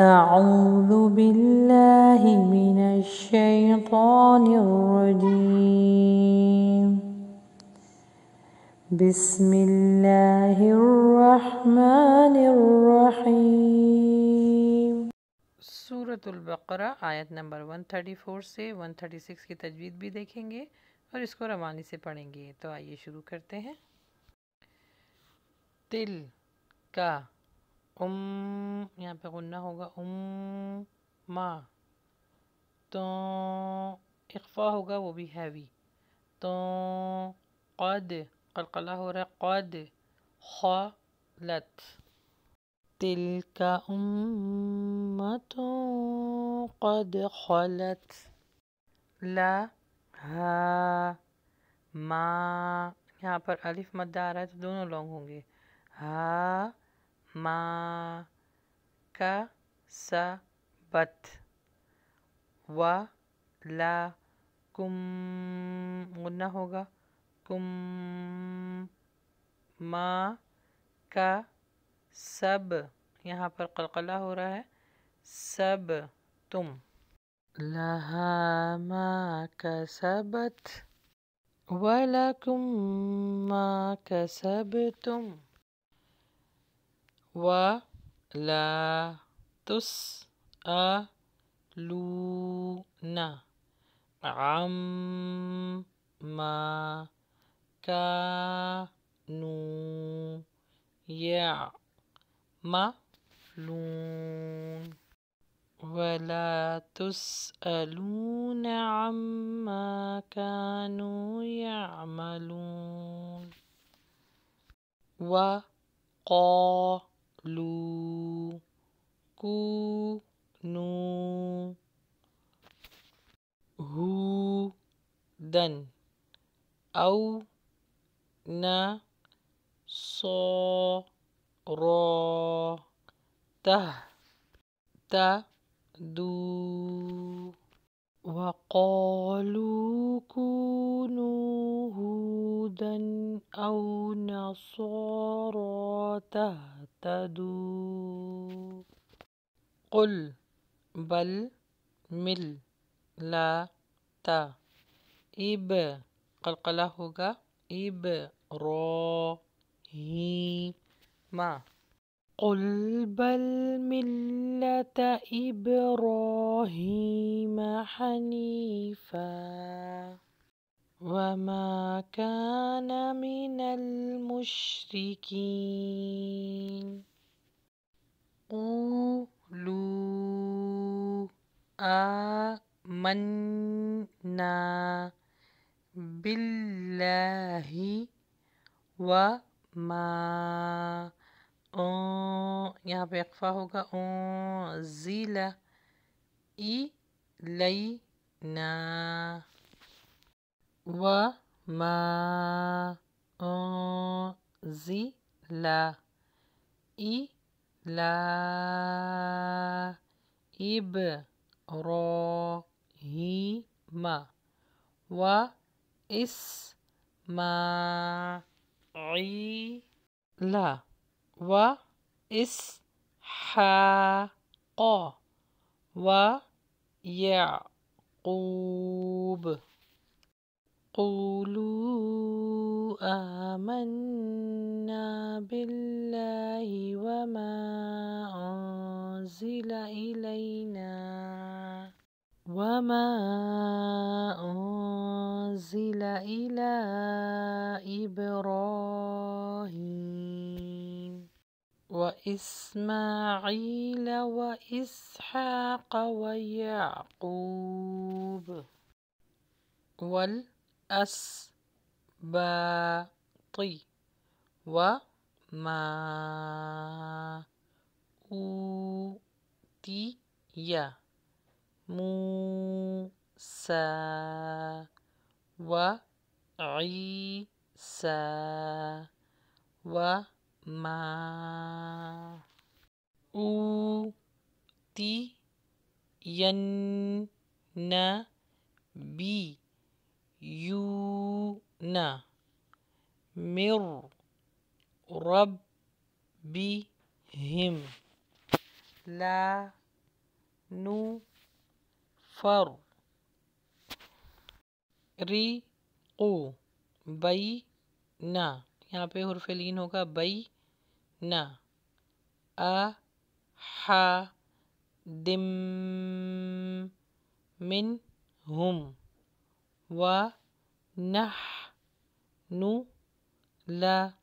أعوذ بالله من الشيطان الرجيم بسم الله الرحمن الرحيم सिक्स 134 136 की तजवीज भी देखेंगे और इसको रवानी से पढ़ेंगे तो आइए शुरू करते हैं तिल का उम यहाँ पे गुन्ना होगा उम मा तो इकफा होगा वो भी हैवी तो कद कलकला हो रहा है कद खत तिल का उम तो कद खलत ला हा मा यहाँ पर अलिफ मद्दा आ रहा है तो दोनों लॉन्ग होंगे हा ما كسبت ولا كم غنى ہوگا كم ما کا سب یہاں پر قلقلہ ہو رہا ہے سب تم لها ما كسبت ولكم ما كسبتم ولا تسألون عما كانوا يعملون ولا تسألون عما كانوا يعملون وقال لو كو نو هو دن أو نا صو رو ته ت دو وقالوا كونوا هودا أو نصارى تهتدوا تهتدوا قل بل مل لا تا إب قلقلة होगा إب رو هي ما قل بل ملة إبراهيم حنيفاً وما كان من المشركين قولوا آمنا بالله وما أنزل إلينا وما أنزل إلى إبراهيم وإسماعيل وإسحاق ويعقوب قولوا آمنا بالله وما أنزل إلينا وما أنزل إلى إبراهيم وإسماعيل وإسحاق ويعقوب وال أسباطي وما أوتي موسى وعيسى وما أوتي النبي يونا مر ربهم لا نفر रिको बई ना यहाँ पे हरफ लीन होगा बई न अ हा दिम मिन हुम ونحن له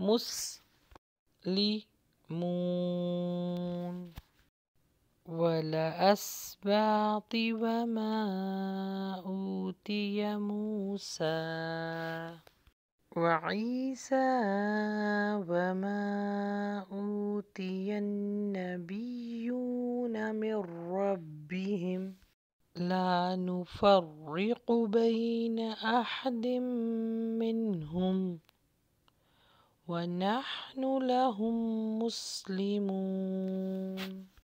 مسلمون ولأسباط وما أوتي موسى وعيسى لا نفرق بين أحد منهم ونحن لهم مسلمون